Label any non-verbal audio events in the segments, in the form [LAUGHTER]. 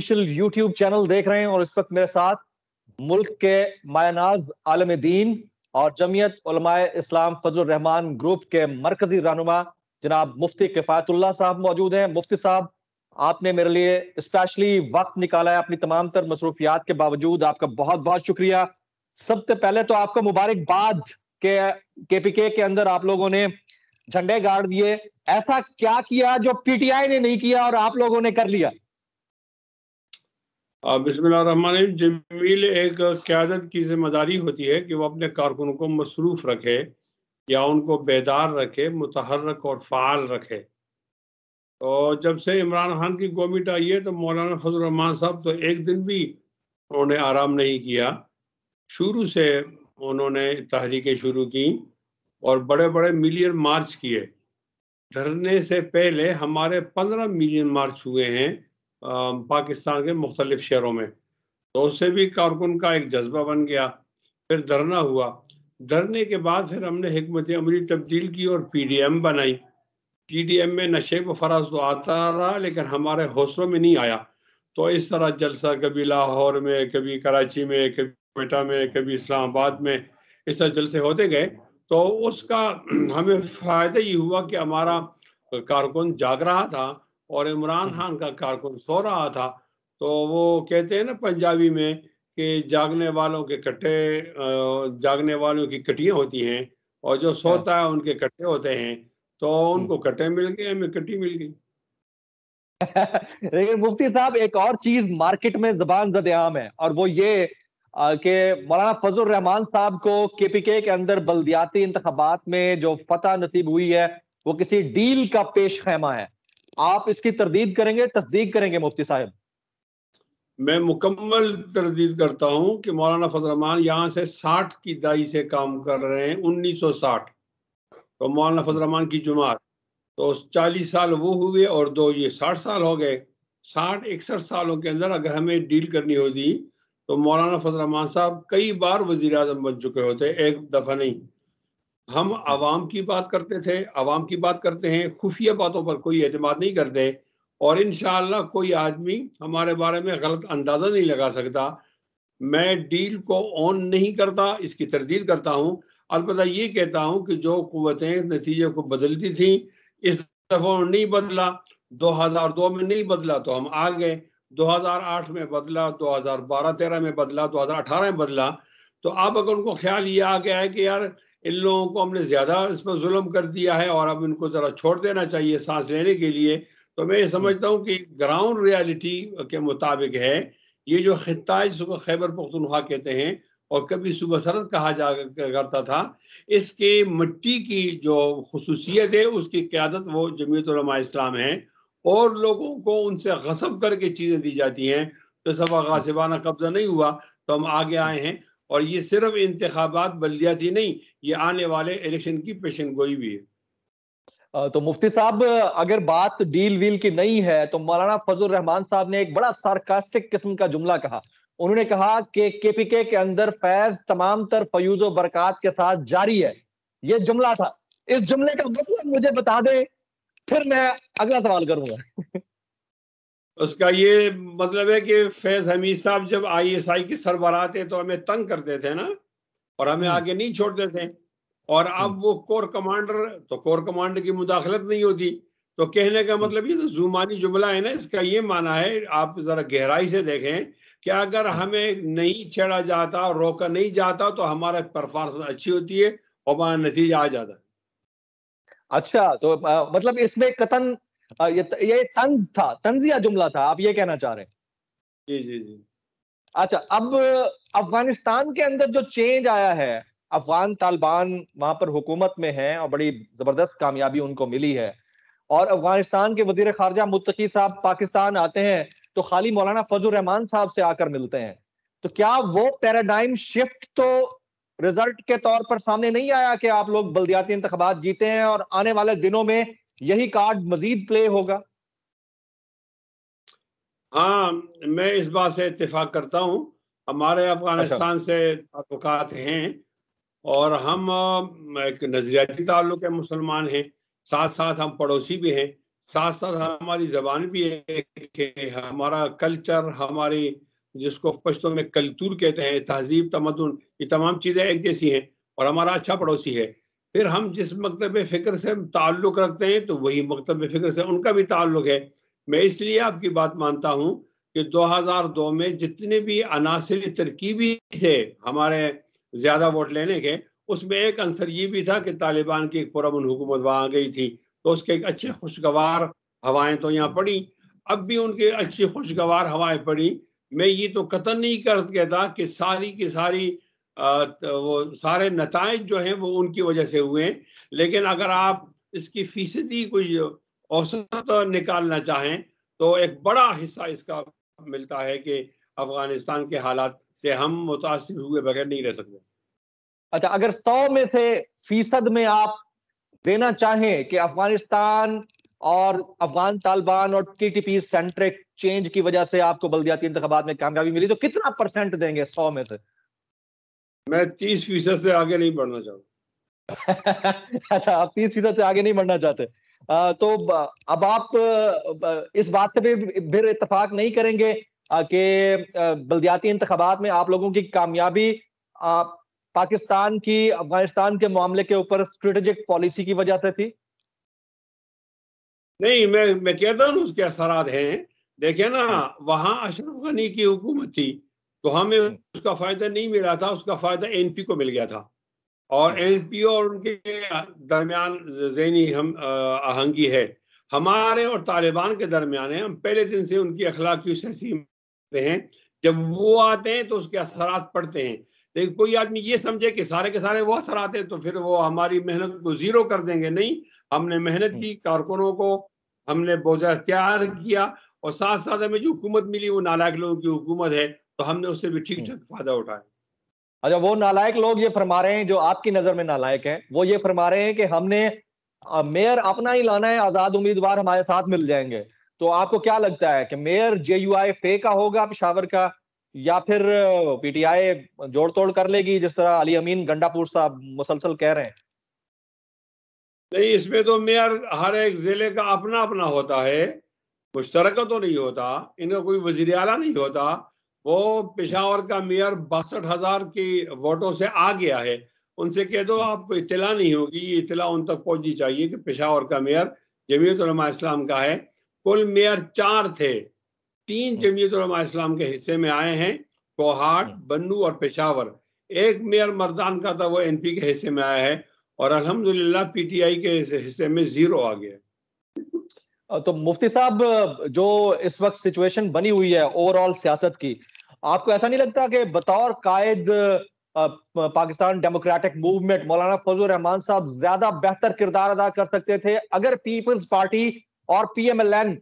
Official YouTube channel देख रहे हैं और इस वक्त मेरे साथ मुल्क के मायानाज आलम दीन और जमीयत उलमाए इस्लाम फजल रहमान ग्रुप के मरकजी रहनुमा जनाब मुफ्ती किफ़ायतुल्ला साहब मौजूद हैं मुफ्ती साहब आपने मेरे लिए स्पेशली वक्त निकाला है अपनी तमाम तर मसरूफियात के बावजूद आपका बहुत बहुत शुक्रिया सबसे पहले तो आपको मुबारकबाद के के, के अंदर आप लोगों ने झंडे गाड़ दिए ऐसा क्या किया जो पीटीआई ने नहीं किया और आप लोगों ने कर लिया बसमान जमील एक क्यादत की जिम्मेदारी होती है कि वह अपने कारकुनों को मसरूफ़ रखे या उनको बेदार रखे मुतहरक और फ़ाल रखे तो जब से इमरान खान की गोमिट आई है तो मौलाना फजलरहमान साहब तो एक दिन भी उन्होंने आराम नहीं किया शुरू से उन्होंने तहरीकें शुरू की और बड़े बड़े मिलियन मार्च किए धरने से पहले हमारे पंद्रह मिलियन मार्च हुए हैं पाकिस्तान के मुख्तलिफ शहरों में तो उससे भी कारकुन का एक जज्बा बन गया फिर धरना हुआ धरने के बाद फिर हमने हमत अमली तब्दील की और पी डी एम बनाई पी डी एम में नशे को फराज तो आता रहा लेकिन हमारे हौसलों में नहीं आया तो इस तरह जलसा कभी लाहौर में कभी कराची में कभी कोयटा में कभी इस्लामाबाद में इस तरह जलसे होते गए तो उसका [CLEARS THROAT] हमें फ़ायदा ये हुआ कि हमारा कारकुन जाग रहा था और इमरान हम्म। खान का कारकुन सो रहा था तो वो कहते हैं ना पंजाबी में कि जागने वालों के कट्टे जागने वालों की कटियाँ होती हैं और जो हाँ। सोता है उनके कट्टे होते हैं तो हम्म। उनको कट्टे मिल गए हमें कट्टी मिल गई लेकिन मुफ्ती साहब एक और चीज मार्केट में जबान जद आम है और वो ये कि मौलाना फजल रहमान साहब को केपीके के अंदर बल्दियाती इंतबात में जो फतह नसीब हुई है वो किसी डील का पेश खैमा है आप इसकी तरदीद करेंगे तस्दीक करेंगे मुफ्ती साहब मैं मुकम्मल तरदीद करता हूं कि मौलाना रहमान यहाँ से 60 की दाई से काम कर रहे हैं 1960 तो मौलाना रहमान की जुमात तो 40 साल वो हुए और दो ये 60 साल हो गए साठ इकसठ सालों के अंदर अगर हमें डील करनी होती तो मौलाना फजल रहमान साहब कई बार वजीर अजम बन चुके होते एक दफ़ा नहीं हम आवाम की बात करते थे आवाम की बात करते हैं खुफिया बातों पर कोई अतमाद नहीं करते और इन कोई आदमी हमारे बारे में गलत अंदाज़ा नहीं लगा सकता मैं डील को ऑन नहीं करता इसकी तरदीद करता हूँ अलबत् ये कहता हूँ कि जो कुतें नतीजे को बदलती थी इस दफ़ा नहीं बदला 2002 में नहीं बदला तो हम आ गए 2008 में बदला 2012-13 में बदला 2018 में बदला तो अब अगर उनको ख्याल ये आ गया है कि यार इन लोगों को हमने ज़्यादा इस पर जुल्म कर दिया है और अब इनको ज़रा छोड़ देना चाहिए सांस लेने के लिए तो मैं ये समझता हूँ कि ग्राउंड रियलिटी के मुताबिक है ये जो खत्ता सुबह खैबर पख्तनखा कहते हैं और कभी सुबह सरद कहा जा करता था इसके मिट्टी की जो खसूसियत है उसकी क्यादत वो जमीयतलमा इस्लाम है और लोगों को उनसे गसब करके चीज़ें दी जाती हैं तो सवा गासिबाना कब्जा नहीं हुआ तो हम आगे आए हैं और ये सिर्फ इंतबात बल्दियाती नहीं ये आने वाले इलेक्शन की पेशन गोई भी है तो मुफ्ती साहब अगर बात डील वील की नहीं है तो मौलाना फजल रहमान साहब ने एक बड़ा सार्कास्टिक किस्म का जुमला कहा उन्होंने कहा कि केपीके के अंदर फैज तमाम तर फयूज बरकत के साथ जारी है ये जुमला था इस जुमले का मतलब मुझे बता दे फिर मैं अगला सवाल करूंगा उसका ये मतलब है कि फैज हमीद साहब जब आईएसआई के सरबराह थे तो हमें तंग करते थे ना और हमें हम्म। आगे नहीं छोड़ते थे और अब हम्म। वो कोर कमांडर तो कोर कमांडर की मुदाखलत नहीं होती तो कहने का हम्म। मतलब ये तो जुमानी जुमला है ना इसका ये माना है आप जरा गहराई से देखें कि अगर हमें नहीं छेड़ा जाता और रोका नहीं जाता तो हमारा परफॉर्मेंस अच्छी होती है और हमारा नतीजा आ जाता अच्छा तो आ, मतलब इसमें कतन आ, ये, ये तंज था तंजिया जुमला था आप ये कहना चाह रहे हैं जी जी जी अच्छा अब अफगानिस्तान के अंदर जो चेंज आया है अफगान तालिबान वहां पर हुकूमत में है और बड़ी जबरदस्त कामयाबी उनको मिली है और अफगानिस्तान के वजीर खारजा मुतकी साहब पाकिस्तान आते हैं तो खाली मौलाना फजल रहमान साहब से आकर मिलते हैं तो क्या वो पैराडाइम शिफ्ट तो रिजल्ट के तौर पर सामने नहीं आया कि आप लोग बल्दियाती इंतबात जीते हैं और आने वाले दिनों में यही कार्ड मजीद प्ले होगा हाँ मैं इस बात से इतफाक करता हूँ हमारे अफगानिस्तान अच्छा। से ताल्लुक हैं और हम एक नजरियाती ताल्लुक है मुसलमान हैं साथ साथ हम पड़ोसी भी हैं साथ साथ हमारी जबान भी है हमारा कल्चर हमारी जिसको पश्तों में कल्तूर कहते हैं तहजीब तमदन ये तमाम चीज़ें एक जैसी हैं और हमारा अच्छा पड़ोसी है फिर हम जिस मकतब फ़िक्र से हम ताल्लुक़ रखते हैं तो वही मकतब फ़िक्र से उनका भी ताल्लुक़ है मैं इसलिए आपकी बात मानता हूँ कि 2002 में जितने भी अनासर तरकीबी थे हमारे ज्यादा वोट लेने के उसमें एक आंसर ये भी था कि तालिबान की एक पुरमन हुकूमत आ गई थी तो उसके एक अच्छे खुशगवार हवाएं तो यहाँ पड़ी अब भी उनके अच्छी खुशगवार हवाएं पड़ी मैं ये तो कतन नहीं कर कहता कि सारी की सारी आ, वो सारे नतज जो हैं वो उनकी वजह से हुए लेकिन अगर आप इसकी फीसदी कोई औसत निकालना चाहें तो एक बड़ा हिस्सा इसका मिलता है कि अफगानिस्तान के हालात से हम मुतासर हुए बगैर नहीं रह सकते अच्छा अगर सौ में से फीसद में आप देना चाहें कि अफगानिस्तान और अफगान तालिबान और पी सेंट्रिक चेंज की वजह से आपको बल्दियाती इंतबात में कामयाबी मिली तो कितना परसेंट देंगे सौ में से मैं तीस फीसद से आगे नहीं बढ़ना चाहूंगा [LAUGHS] अच्छा आप तीस फीसद से आगे नहीं बढ़ना चाहते तो अब आप इस बात से भी फिर इतफाक नहीं करेंगे कि बल्दियाती इंतबात में आप लोगों की कामयाबी पाकिस्तान की अफगानिस्तान के मामले के ऊपर स्ट्रेटेजिक पॉलिसी की वजह से थी नहीं मैं मैं कहता हूँ उसके असर हैं देखिए ना वहाँ अशरफ गनी की हुकूमत थी तो हमें उसका फायदा नहीं मिला था उसका फायदा एनपी को मिल गया था और एनपीओ और उनके दरमियान जहनी हम आहंगी है हमारे और तालिबान के दरमियान है हम पहले दिन से उनकी अखलाकी सहसी हैं जब वो आते हैं तो उसके असर पड़ते हैं लेकिन कोई आदमी ये समझे कि सारे के सारे वो असर आते हैं तो फिर वो हमारी मेहनत को जीरो कर देंगे नहीं हमने मेहनत की कारकुनों को हमने बोझा तैयार किया और साथ साथ हमें जो हुकूमत मिली वो नालायक लोगों की हुकूमत है तो हमने उससे भी ठीक ठाक फायदा उठाया अच्छा वो नालायक लोग ये फरमा रहे हैं जो आपकी नजर में नालायक हैं वो ये फरमा रहे हैं कि हमने मेयर अपना ही लाना है आजाद उम्मीदवार हमारे साथ मिल जाएंगे तो आपको क्या लगता है कि मेयर जे यू आई फे का होगा पिशावर का या फिर पीटीआई जोड़ तोड़ कर लेगी जिस तरह अली अमीन गंडापुर साहब मुसलसल कह रहे हैं नहीं इसमें तो मेयर हर एक जिले का अपना अपना होता है मुश्तरक तो नहीं होता इनका कोई वजीर आला नहीं होता वो पेशावर का मेयर बासठ हजार की वोटों से आ गया है उनसे कह दो आपको इतला नहीं होगी ये इतला उन तक पहुंचनी चाहिए कि पेशावर का मेयर जमीयत इस्लाम का है कुल मेयर चार थे तीन हम्म। जमीयत इस्लाम के हिस्से में आए हैं कोहाट हम्म। बन्नू और पेशावर एक मेयर मरदान का था वो एनपी के हिस्से में आया है और अल्हम्दुलिल्लाह पीटीआई के हिस्से में जीरो आ गया तो मुफ्ती साहब जो इस वक्त सिचुएशन बनी हुई है ओवरऑल सियासत की आपको ऐसा नहीं लगता कि बतौर कायद पाकिस्तान डेमोक्रेटिक मूवमेंट मौलाना फजल रहमान साहब ज्यादा बेहतर किरदार अदा कर सकते थे अगर पीपल्स पार्टी और पीएमएलएन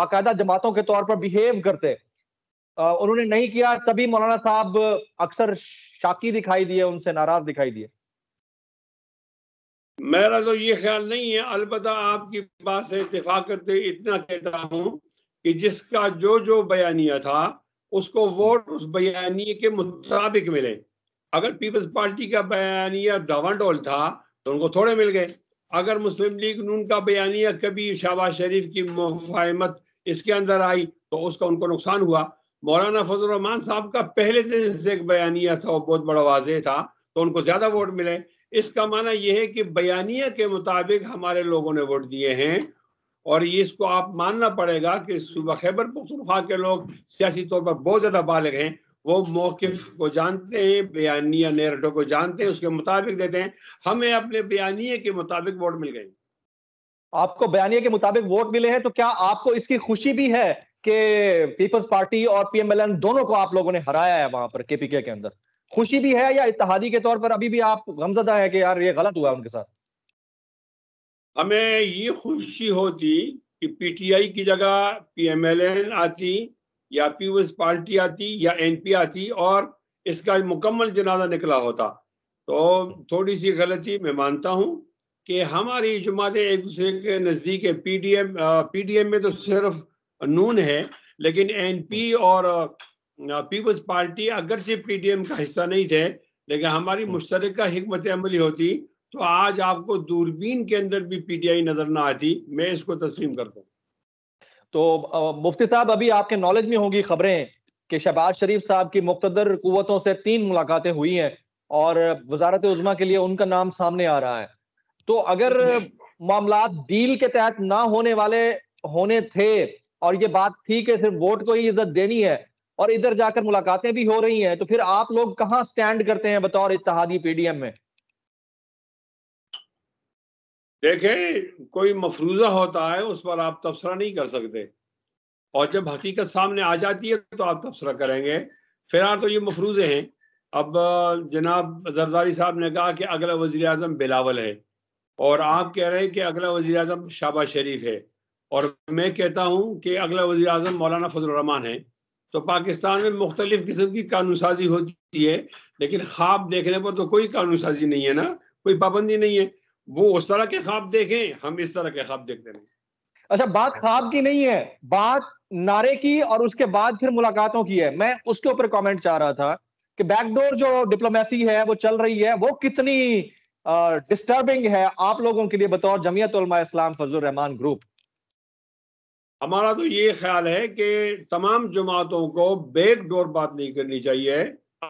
बाकायदा जमातों के तौर पर बिहेव करते उन्होंने नहीं किया तभी मौलाना साहब अक्सर शाकी दिखाई दिए उनसे नाराज दिखाई दिए मेरा तो ये ख्याल नहीं है अलबत् आपकी बात से इतफाक करते इतना कहता हूँ कि जिसका जो जो बयानिया था उसको वोट उस बयानी के मुताबिक मिले अगर पीपल्स पार्टी का बयानिया डावाडोल था तो उनको थोड़े मिल गए अगर मुस्लिम लीग नून का बयानिया कभी शहबाज शरीफ की मुफाहमत इसके अंदर आई तो उसका उनको नुकसान हुआ मौलाना फजल रहमान साहब का पहले दिन से एक बयानिया था वो बहुत बड़ा वाजे था तो उनको ज़्यादा वोट मिले इसका माना यह है कि बयानिया के मुताबिक हमारे लोगों ने वोट दिए हैं और ये इसको आप मानना पड़ेगा कि सुबह खैबर पख्तनख्वा के लोग सियासी तौर पर बहुत ज़्यादा बालग हैं वो मौकफ को जानते हैं बयानिया नेटों को जानते हैं उसके मुताबिक देते हैं हमें अपने बयानिए के मुताबिक वोट मिल गए आपको बयानिए के मुताबिक वोट मिले हैं तो क्या आपको इसकी खुशी भी है कि पीपल्स पार्टी और पीएमएलएन दोनों को आप लोगों ने हराया है वहां पर केपीके के अंदर खुशी भी है या इतिहादी के तौर पर अभी भी आप गमजदा है कि यार ये गलत हुआ है उनके साथ हमें ये खुशी होती कि पीटीआई की जगह पीएमएलएन आती या पीपल्स पार्टी आती या एनपी आती और इसका मुकम्मल जनाजा निकला होता तो थोड़ी सी गलती मैं मानता हूँ कि हमारी जमातें एक दूसरे के नज़दीक है पीडीएम पीडीएम में तो सिर्फ नून है लेकिन एनपी और पीपल्स पार्टी अगरचे पीडीएम का हिस्सा नहीं थे लेकिन हमारी मुश्तरक हमत अमली होती तो आज आपको दूरबीन के अंदर भी पीटीआई नजर ना आती मैं इसको तस्लीम करता हूँ तो मुफ्ती साहब अभी आपके नॉलेज में होगी खबरें कि शहबाज शरीफ साहब की मुख्तर कुतों से तीन मुलाकातें हुई हैं और वजारत उजमा के लिए उनका नाम सामने आ रहा है तो अगर मामला डील के तहत ना होने वाले होने थे और ये बात थी कि सिर्फ वोट को ही इज्जत देनी है और इधर जाकर मुलाकातें भी हो रही हैं तो फिर आप लोग कहाँ स्टैंड करते हैं बतौर इतिहादी पीडीएम में देखें कोई मफरूजा होता है उस पर आप तबसरा नहीं कर सकते और जब हकीकत सामने आ जाती है तो आप तबसरा करेंगे फिलहाल तो ये मफरूजे हैं अब जनाब जरदारी साहब ने कहा कि अगला वजी अजम बिलावल है और आप कह रहे हैं कि अगला वजी अजम शाबाज शरीफ है और मैं कहता हूँ कि अगला वजी अजम मौलाना फजलरहमान है तो पाकिस्तान में मुख्तलिफ किस्म की कानून साजी होती है लेकिन ख्वाब देखने पर तो कोई कानून साजी नहीं है ना कोई पाबंदी नहीं है वो उस तरह के ख्वाब देखें हम इस तरह के ख्वाब देखते रहे अच्छा बात ख्वाब की नहीं है बात नारे की और उसके बाद फिर मुलाकातों की है मैं उसके ऊपर कमेंट चाह रहा था कि बैकडोर जो डिप्लोमेसी है वो चल रही है वो कितनी डिस्टर्बिंग है आप लोगों के लिए बतौर जमीयत इस्लाम फजल रहमान ग्रुप हमारा तो ये ख्याल है कि तमाम जमातों को बैक डोर बात नहीं करनी चाहिए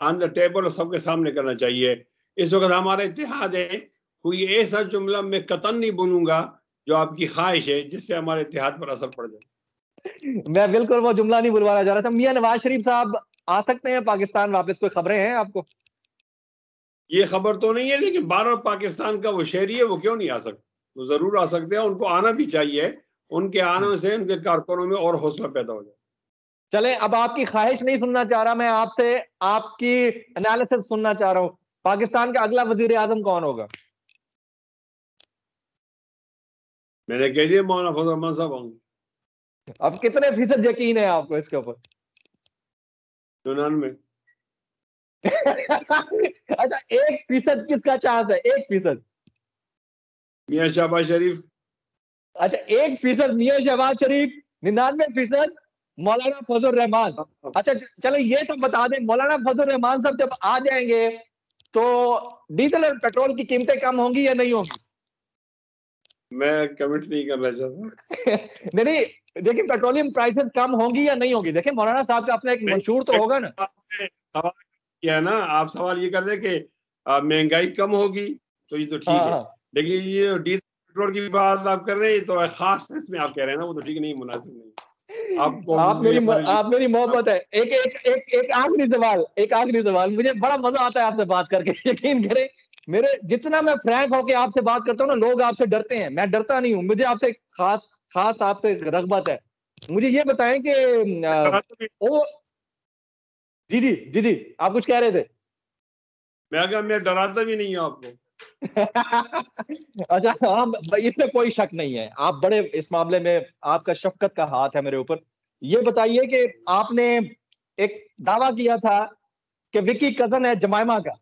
ऑन द टेबल सबके सामने करना चाहिए इस वक्त हमारे इतिहाद है कोई ऐसा जुमला मैं कतन नहीं बोलूंगा जो आपकी ख्वाहिश है जिससे हमारे इतिहाद पर असर पड़ जाए मैं बिल्कुल वो जुमला नहीं बुलवाना चाह रहा था मियाँ नवाज शरीफ साहब आ सकते हैं पाकिस्तान वापस कोई खबरें हैं आपको ये खबर तो नहीं है लेकिन बार पाकिस्तान का वो शहरी है वो क्यों नहीं आ सकते वो जरूर आ सकते हैं उनको आना भी चाहिए उनके आने से उनके कारकुनों में और हौसला पैदा हो जाए चले अब आपकी ख्वाहिश नहीं सुनना चाह रहा मैं आपसे आपकी एनालिसिस सुनना चाह रहा हूँ पाकिस्तान का अगला वजीर आजम कौन होगा मैंने कह दिया मौलाना फजलरहमान साहब आऊंगे अब कितने फीसद यकीन है आपको इसके ऊपर चौरानवे [LAUGHS] अच्छा एक फीसद किसका चांस है एक फीसद मियाँ शहबाज शरीफ अच्छा एक फीसद मिया शहबाज शरीफ निन्यानवे फीसद मौलाना फजल रहमान अच्छा चलो ये तो बता दें मौलाना फजल रहमान साहब जब आ जाएंगे तो डीजल और पेट्रोल की कीमतें कम होंगी या नहीं होंगी मैं कमेंट नहीं करना चाहता [LAUGHS] नहीं नहीं देखिए पेट्रोलियम प्राइसेस कम होंगी या नहीं होगी देखिए मौलाना साहब का अपना एक मशहूर तो होगा ना सवाल किया ना आप सवाल ये कर रहे कि महंगाई कम होगी तो ये तो ठीक है हाँ, हाँ। लेकिन ये डीजल पेट्रोल की बात आप कर रहे हैं तो खास इसमें आप कह रहे हैं ना वो तो ठीक नहीं मुनासिब नहीं आप मेरी आप मेरी मोहब्बत है एक एक एक एक आखिरी सवाल एक आखिरी सवाल मुझे बड़ा मजा आता है आपसे बात करके [LAUGHS] यकीन करें मेरे जितना मैं फ्रैंक होके आपसे बात करता हूँ ना लोग आपसे डरते हैं मैं डरता नहीं हूँ मुझे आपसे खास खास आपसे रगबत है मुझे ये बताएं कि ओ जी जी जी जी आप कुछ कह रहे थे मैं क्या मैं डराता भी नहीं हूँ आपको [LAUGHS] अच्छा हाँ इसमें कोई शक नहीं है आप बड़े इस मामले में आपका शफकत का हाथ है मेरे ऊपर ये बताइए कि आपने एक दावा किया था कि विकी कजन है जमायमा का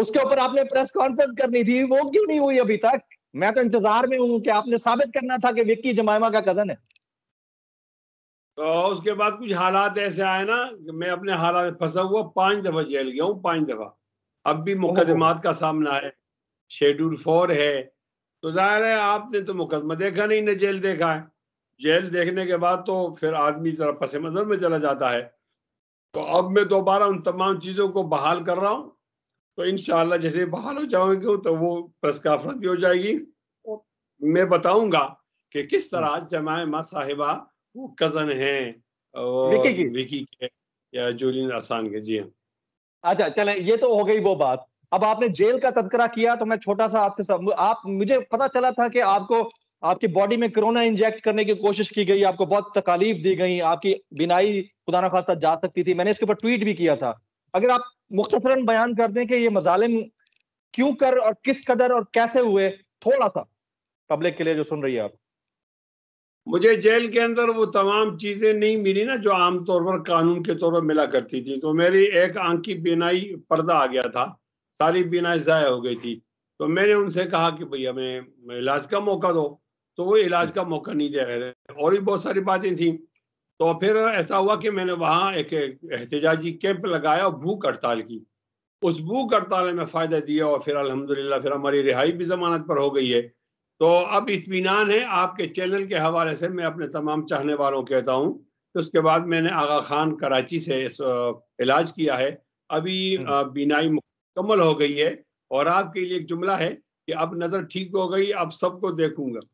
उसके ऊपर आपने प्रेस कॉन्फ्रेंस करनी थी वो क्यों नहीं हुई अभी तक मैं तो इंतजार में हूं कि आपने साबित करना था कि विक्की जमायमा का कजन है तो उसके बाद कुछ हालात ऐसे आए ना कि मैं अपने हालात में फंसा हुआ पांच दफा जेल गया हूँ पांच दफा अब भी मुकदमात का सामना है शेड्यूल फोर है तो जाहिर है आपने तो मुकदमा देखा नहीं ना जेल देखा है जेल देखने के बाद तो फिर आदमी जरा पसे मंजर में चला जाता है तो अब मैं दोबारा उन तमाम चीज़ों को बहाल कर रहा हूँ तो इन जैसे बहाल हो जाओगे तो वो प्रेस कॉन्फ्रेंस भी हो जाएगी मैं बताऊंगा कि किस तरह हम्म। जमायमा साहिबा वो कजन है विकी, के या आसान के जी हाँ। अच्छा चले ये तो हो गई वो बात अब आपने जेल का तस्करा किया तो मैं छोटा सा आपसे सब आप मुझे पता चला था कि आपको आपकी बॉडी में कोरोना इंजेक्ट करने की कोशिश की गई आपको बहुत तकालीफ दी गई आपकी बिनाई खुदा ना खास्ता जा सकती थी मैंने इसके ऊपर ट्वीट भी किया था अगर आप मुख्तसरन बयान कर दें कि ये मजालिम क्यों कर और किस कदर और कैसे हुए थोड़ा सा पब्लिक के लिए जो सुन रही है आप मुझे जेल के अंदर वो तमाम चीज़ें नहीं मिली ना जो आमतौर पर कानून के तौर पर मिला करती थी तो मेरी एक आंख की बिनाई पर्दा आ गया था सारी बिनाई ज़ाया हो गई थी तो मैंने उनसे कहा कि भैया मैं इलाज का मौका दो तो वो इलाज का मौका नहीं दे रहे और भी बहुत सारी बातें थी तो फिर ऐसा हुआ कि मैंने वहाँ एक एहतजाजी कैंप लगाया और भूख हड़ताल की उस भूख हड़ताल में फ़ायदा दिया और फिर अलहमदिल्ला फिर हमारी रिहाई भी जमानत पर हो गई है तो अब इतमान है आपके चैनल के हवाले से मैं अपने तमाम चाहने वालों कहता हूँ तो उसके बाद मैंने आगा खान कराची से इलाज किया है अभी हम्म। बीनाई मुकम्मल हो गई है और आपके लिए एक जुमला है कि अब नज़र ठीक हो गई अब सबको देखूंगा